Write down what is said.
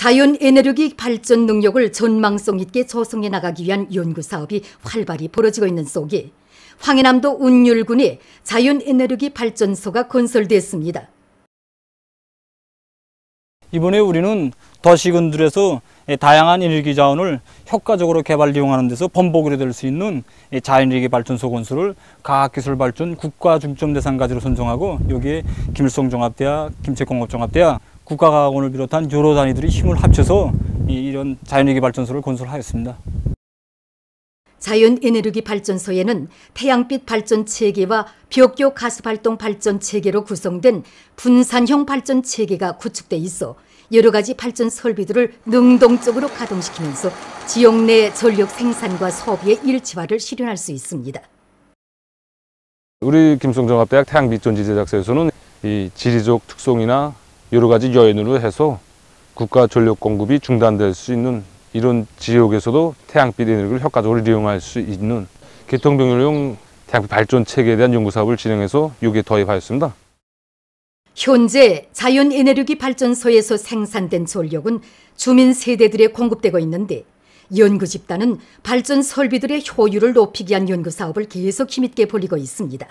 자연 에너지 발전 능력을 전망성 있게 조성해 나가기 위한 연구 사업이 활발히 벌어지고 있는 속에 황해남도 운율군에 자연 에너지 발전소가 건설됐습니다. 이번에 우리는 도시군들에서 다양한 에너지 자원을 효과적으로 개발 이용하는 데서 번복이 될수 있는 자연에너지 발전소 건설을 과학기술 발전 국가 중점 대상 가지로 선정하고 여기에 김일성 종합대학, 김책공업종합대학, 국가학원을 과 비롯한 여러 단위들이 힘을 합쳐서 이런 자연에너지 발전소를 건설하였습니다. 자연에너지 발전소에는 태양빛 발전 체계와 벽교 가스발동 발전 체계로 구성된 분산형 발전 체계가 구축돼 있어 여러 가지 발전 설비들을 능동적으로 가동시키면서 지역 내 전력 생산과 소비의 일치화를 실현할 수 있습니다. 우리 김성종합대학 태양빛 전지 제작소에서는 이 지리적 특성이나 여러 가지 여인으로 해서 국가 전력 공급이 중단될 수 있는 이런 지역에서도 태양빛 에너지를 효과적으로 이용할 수 있는 개통병렬용 태양빛 발전 체계에 대한 연구 사업을 진행해서 6에 더입하였습니다. 현재 자연에너지 발전소에서 생산된 전력은 주민 세대들에 공급되고 있는데 연구 집단은 발전 설비들의 효율을 높이기 위한 연구 사업을 계속 힘있게 벌이고 있습니다.